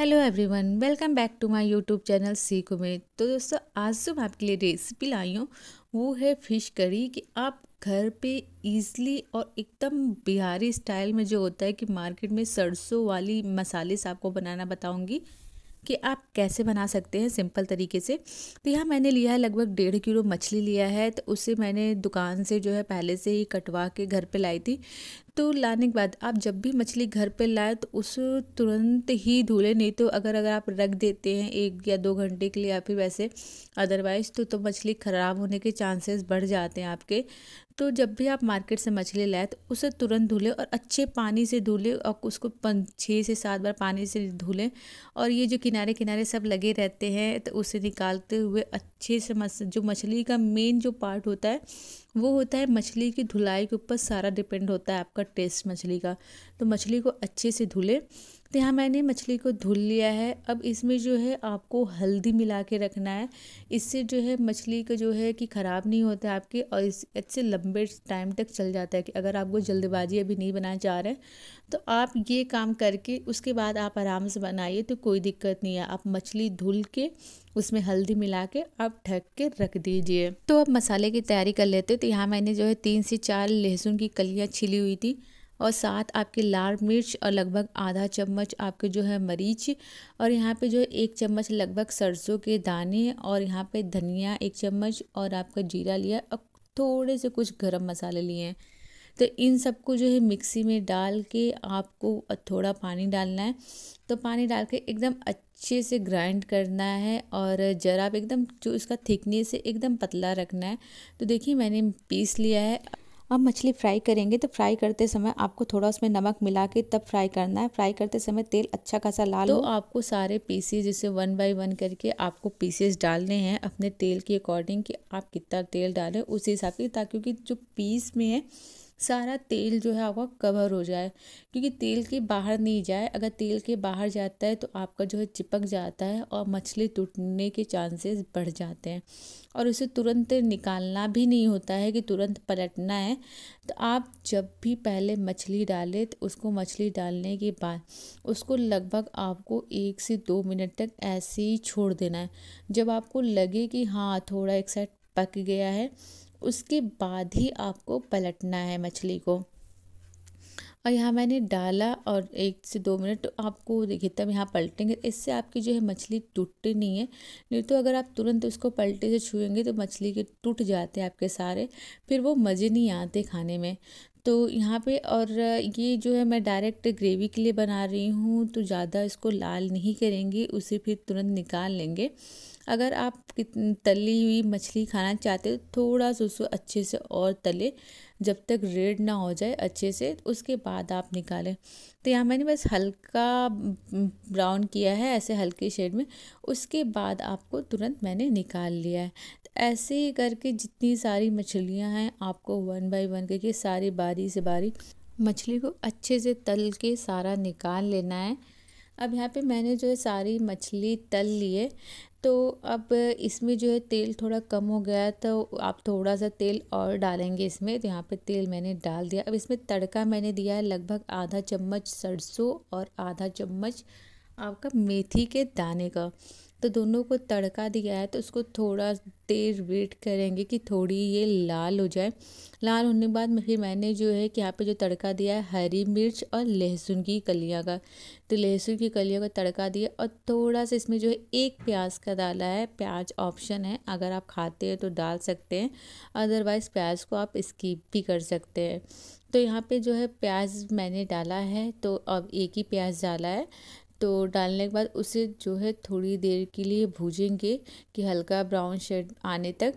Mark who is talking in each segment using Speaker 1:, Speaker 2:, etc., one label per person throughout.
Speaker 1: hello everyone welcome back to my YouTube channel सीख में तो दोस्तों आज जो मैं आपके लिए रेसिपी लाई हूँ वो है फ़िश करी कि आप घर पे इजली और एकदम बिहारी स्टाइल में जो होता है कि मार्केट में सरसों वाली मसाले से आपको बनाना बताऊँगी कि आप कैसे बना सकते हैं सिंपल तरीके से तो यहाँ मैंने लिया है लगभग डेढ़ किलो मछली लिया है तो उसे मैंने दुकान से जो है पहले से ही कटवा के घर पे लाई थी तो लाने के बाद आप जब भी मछली घर पे लाए तो उस तुरंत ही धुले नहीं तो अगर अगर आप रख देते हैं एक या दो घंटे के लिए या फिर वैसे अदरवाइज़ तो तो मछली ख़राब होने के चांसेस बढ़ जाते हैं आपके तो जब भी आप मार्केट से मछली लाए तो उसे तुरंत धुलें और अच्छे पानी से धुलें और उसको छः से सात बार पानी से धुलें और ये जो किनारे किनारे सब लगे रहते हैं तो उसे निकालते हुए अच्छे से जो मछली का मेन जो पार्ट होता है वो होता है मछली की धुलाई के ऊपर सारा डिपेंड होता है आपका आपका टेस्ट मछली का तो मछली को अच्छे से धुले तो यहाँ मैंने मछली को धुल लिया है अब इसमें जो है आपको हल्दी मिला के रखना है इससे जो है मछली का जो है कि ख़राब नहीं होता आपके और इस अच्छे लंबे टाइम तक चल जाता है कि अगर आपको जल्दबाजी अभी नहीं बनाना चाह रहे तो आप ये काम करके उसके बाद आप आराम से बनाइए तो कोई दिक्कत नहीं है आप मछली धुल के उसमें हल्दी मिला के आप ढक के रख दीजिए तो अब मसाले की तैयारी कर लेते तो यहाँ मैंने जो है तीन से चार लहसुन की कलियाँ छिली हुई थी और साथ आपके लाल मिर्च और लगभग आधा चम्मच आपके जो है मरीच और यहाँ पे जो है एक चम्मच लगभग सरसों के दाने और यहाँ पे धनिया एक चम्मच और आपका जीरा लिया और थोड़े से कुछ गरम मसाले लिए हैं तो इन सबको जो है मिक्सी में डाल के आपको थोड़ा पानी डालना है तो पानी डाल के एकदम अच्छे से ग्राइंड करना है और ज़रा एकदम जो इसका थिकनेस है एकदम पतला रखना है तो देखिए मैंने पीस लिया है अब मछली फ्राई करेंगे तो फ्राई करते समय आपको थोड़ा उसमें नमक मिला के तब फ्राई करना है फ्राई करते समय तेल अच्छा खासा लाल तो आपको सारे पीसेज जैसे वन बाय वन करके आपको पीसेज डालने हैं अपने तेल के अकॉर्डिंग कि आप कितना तेल डालें उस हिसाब से ताकि जो पीस में है सारा तेल जो है आपका कवर हो जाए क्योंकि तेल के बाहर नहीं जाए अगर तेल के बाहर जाता है तो आपका जो है चिपक जाता है और मछली टूटने के चांसेस बढ़ जाते हैं और उसे तुरंत निकालना भी नहीं होता है कि तुरंत पलटना है तो आप जब भी पहले मछली डालें तो उसको मछली डालने के बाद उसको लगभग आपको एक से दो मिनट तक ऐसे ही छोड़ देना है जब आपको लगे कि हाँ थोड़ा एक साइड पक गया है उसके बाद ही आपको पलटना है मछली को और यहाँ मैंने डाला और एक से दो मिनट आपको देखिए तब यहाँ पलटेंगे इससे आपकी जो है मछली टूटती नहीं है नहीं तो अगर आप तुरंत उसको पलटे से छुएंगे तो मछली के टूट जाते हैं आपके सारे फिर वो मज़े नहीं आते खाने में तो यहाँ पे और ये जो है मैं डायरेक्ट ग्रेवी के लिए बना रही हूँ तो ज़्यादा इसको लाल नहीं करेंगे उसे फिर तुरंत निकाल लेंगे अगर आप तली हुई मछली खाना चाहते हो थोड़ा सा उसको अच्छे से और तले जब तक रेड ना हो जाए अच्छे से तो उसके बाद आप निकालें तो यहाँ मैंने बस हल्का ब्राउन किया है ऐसे हल्के शेड में उसके बाद आपको तुरंत मैंने निकाल लिया है तो ऐसे ही करके जितनी सारी मछलियाँ हैं आपको वन बाय वन करके सारी बारी से बारी मछली को अच्छे से तल के सारा निकाल लेना है अब यहाँ पे मैंने जो है सारी मछली तल लिए तो अब इसमें जो है तेल थोड़ा कम हो गया तो आप थोड़ा सा तेल और डालेंगे इसमें तो यहाँ पे तेल मैंने डाल दिया अब इसमें तड़का मैंने दिया है लगभग आधा चम्मच सरसों और आधा चम्मच आपका मेथी के दाने का तो दोनों को तड़का दिया है तो उसको थोड़ा देर वेट करेंगे कि थोड़ी ये लाल हो जाए लाल होने के बाद फिर मैंने जो है कि यहाँ पे जो तड़का दिया है हरी मिर्च और लहसुन की कलियाँ का तो लहसुन की कलियों का तड़का दिया और थोड़ा सा इसमें जो है एक प्याज का डाला है प्याज ऑप्शन है अगर आप खाते हैं तो डाल सकते हैं अदरवाइज़ प्याज को आप स्कीप भी कर सकते हैं तो यहाँ पे जो है प्याज मैंने डाला है तो अब एक ही प्याज डाला है तो डालने के बाद उसे जो है थोड़ी देर के लिए भूजेंगे कि हल्का ब्राउन शेड आने तक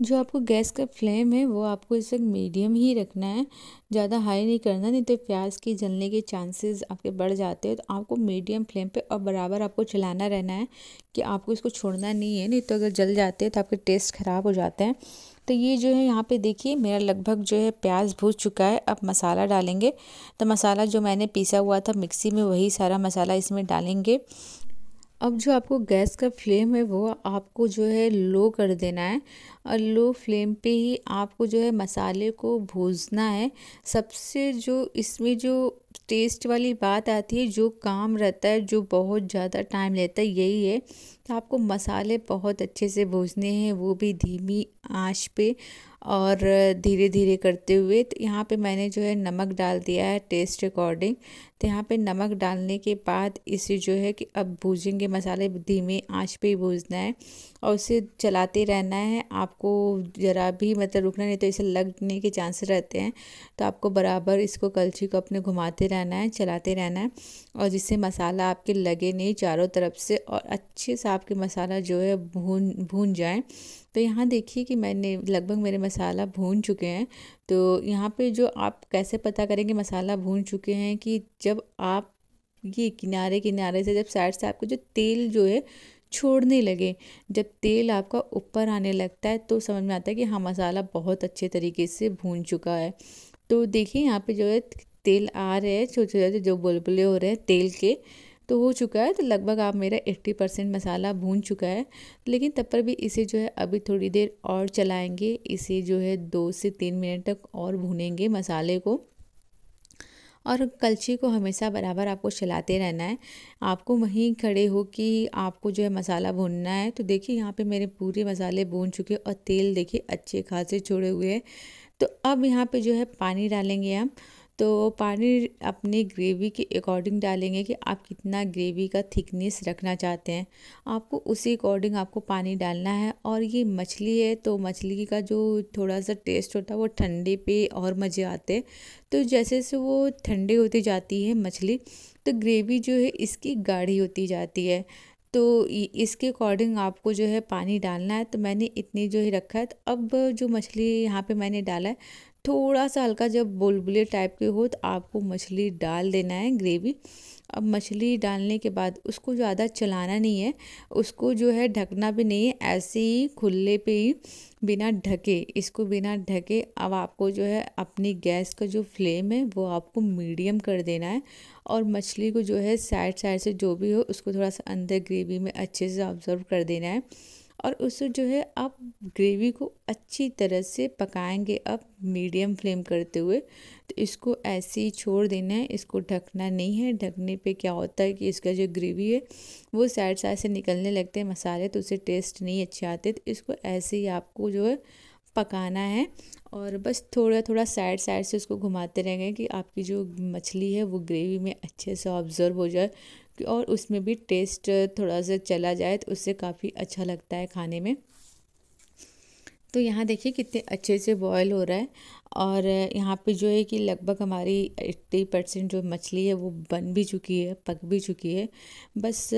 Speaker 1: जो आपको गैस का फ्लेम है वो आपको इस वक्त मीडियम ही रखना है ज़्यादा हाई नहीं करना नहीं तो प्याज के जलने के चांसेस आपके बढ़ जाते हैं तो आपको मीडियम फ्लेम पे और बराबर आपको चलाना रहना है कि आपको इसको छोड़ना नहीं है नहीं तो अगर जल जाते हैं तो आपके टेस्ट ख़राब हो जाते हैं तो ये जो है यहाँ पे देखिए मेरा लगभग जो है प्याज भूज चुका है अब मसाला डालेंगे तो मसाला जो मैंने पीसा हुआ था मिक्सी में वही सारा मसाला इसमें डालेंगे अब जो आपको गैस का फ्लेम है वो आपको जो है लो कर देना है और लो फ्लेम पे ही आपको जो है मसाले को भूजना है सबसे जो इसमें जो टेस्ट वाली बात आती है जो काम रहता है जो बहुत ज़्यादा टाइम लेता है यही है तो आपको मसाले बहुत अच्छे से भूजने हैं वो भी धीमी आंच पे और धीरे धीरे करते हुए तो यहाँ पे मैंने जो है नमक डाल दिया है टेस्ट अकॉर्डिंग तो यहाँ पे नमक डालने के बाद इसे जो है कि अब भूजेंगे मसाले धीमे आंच पे ही भूजना है और उसे चलाते रहना है आप आपको ज़रा भी मतलब रुकना नहीं तो इसे लगने के चांसेस रहते हैं तो आपको बराबर इसको कलछी को अपने घुमाते रहना है चलाते रहना है और जिससे मसाला आपके लगे नहीं चारों तरफ से और अच्छे से आपके मसाला जो है भून भून जाए तो यहाँ देखिए कि मैंने लगभग मेरे मसाला भून चुके हैं तो यहाँ पर जो आप कैसे पता करेंगे मसाला भून चुके हैं कि जब आप ये किनारे किनारे से जब साइड से आपको जो तेल जो है छोड़ने लगे जब तेल आपका ऊपर आने लगता है तो समझ में आता है कि हाँ मसाला बहुत अच्छे तरीके से भून चुका है तो देखिए यहाँ पे जो है तेल आ रहे हैं छोटे छोटे जो बुलबुले हो रहे हैं तेल के तो हो चुका है तो लगभग आप मेरा 80 परसेंट मसाला भून चुका है लेकिन तब पर भी इसे जो है अभी थोड़ी देर और चलाएंगे इसे जो है दो से तीन मिनट तक और भूनेंगे मसाले को और कलछी को हमेशा बराबर आपको चलाते रहना है आपको वहीं खड़े हो कि आपको जो है मसाला भूनना है तो देखिए यहाँ पे मेरे पूरे मसाले भून चुके और तेल देखिए अच्छे खासे छोड़े हुए हैं तो अब यहाँ पे जो है पानी डालेंगे हम तो पानी अपने ग्रेवी के अकॉर्डिंग डालेंगे कि आप कितना ग्रेवी का थिकनेस रखना चाहते हैं आपको उसी अकॉर्डिंग आपको पानी डालना है और ये मछली है तो मछली का जो थोड़ा सा टेस्ट होता है वो ठंडे पे और मज़े आते हैं तो जैसे जैसे वो ठंडे होती जाती है मछली तो ग्रेवी जो है इसकी गाढ़ी होती जाती है तो इसके अकॉर्डिंग आपको जो है पानी डालना है तो मैंने इतनी जो है रखा है तो अब जो मछली यहाँ पे मैंने डाला है थोड़ा सा हल्का जब बुलबुले टाइप के हो तो आपको मछली डाल देना है ग्रेवी अब मछली डालने के बाद उसको ज़्यादा चलाना नहीं है उसको जो है ढकना भी नहीं है ऐसे ही खुले पे ही बिना ढके इसको बिना ढके अब आपको जो है अपनी गैस का जो फ्लेम है वो आपको मीडियम कर देना है और मछली को जो है साइड साइड से जो भी हो उसको थोड़ा सा अंदर ग्रेवी में अच्छे से ऑब्ज़र्व कर देना है और उसे जो है आप ग्रेवी को अच्छी तरह से पकाएंगे अब मीडियम फ्लेम करते हुए तो इसको ऐसे ही छोड़ देना है इसको ढकना नहीं है ढकने पे क्या होता है कि इसका जो ग्रेवी है वो साइड साइड से निकलने लगते हैं मसाले तो उसे टेस्ट नहीं अच्छे आते तो इसको ऐसे ही आपको जो है पकाना है और बस थोड़ा थोड़ा साइड साइड से उसको घुमाते रहेंगे कि आपकी जो मछली है वो ग्रेवी में अच्छे से ऑब्ज़र्व हो जाए और उसमें भी टेस्ट थोड़ा सा चला जाए तो उससे काफ़ी अच्छा लगता है खाने में तो यहाँ देखिए कितने अच्छे से बॉयल हो रहा है और यहाँ पे जो है कि लगभग हमारी एट्टी परसेंट जो मछली है वो बन भी चुकी है पक भी चुकी है बस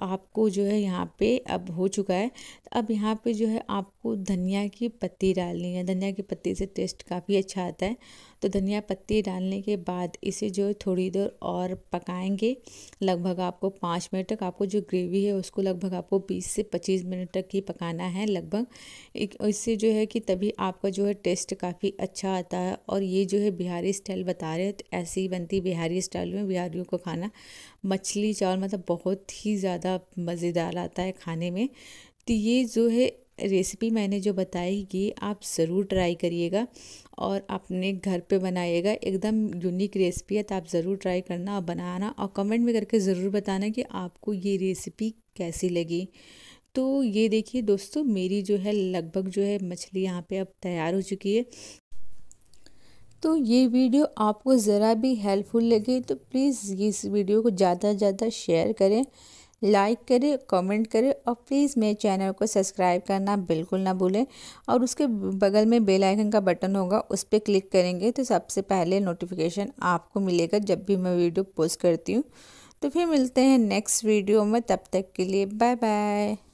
Speaker 1: आपको जो है यहाँ पे अब हो चुका है अब यहाँ पे जो है आपको धनिया की पत्ती डालनी है धनिया की पत्ती से टेस्ट काफ़ी अच्छा आता है तो धनिया पत्ती डालने के बाद इसे जो है थोड़ी देर और पकाएंगे लगभग आपको पाँच मिनट तक आपको जो ग्रेवी है उसको लगभग आपको बीस से पच्चीस मिनट तक ही पकाना है लगभग इससे जो है कि तभी आपका जो है टेस्ट काफ़ी अच्छा आता है और ये जो है बिहारी स्टाइल बता रहे हैं तो ऐसे ही बनती बिहारी स्टाइल में बिहारियों को खाना मछली चावल मतलब बहुत ही ज़्यादा मज़ेदार आता है खाने में तो ये जो है रेसिपी मैंने जो बताई कि आप ज़रूर ट्राई करिएगा और अपने घर पे बनाइएगा एकदम यूनिक रेसिपी है तो आप ज़रूर ट्राई करना और बनाना और कमेंट में करके ज़रूर बताना कि आपको ये रेसिपी कैसी लगी तो ये देखिए दोस्तों मेरी जो है लगभग जो है मछली यहाँ पे अब तैयार हो चुकी है तो ये वीडियो आपको ज़रा भी हेल्पफुल लगे तो प्लीज़ इस वीडियो को ज़्यादा से ज़्यादा शेयर करें लाइक करें कमेंट करें और प्लीज़ मेरे चैनल को सब्सक्राइब करना बिल्कुल ना भूलें और उसके बगल में बेल आइकन का बटन होगा उस पर क्लिक करेंगे तो सबसे पहले नोटिफिकेशन आपको मिलेगा जब भी मैं वीडियो पोस्ट करती हूँ तो फिर मिलते हैं नेक्स्ट वीडियो में तब तक के लिए बाय बाय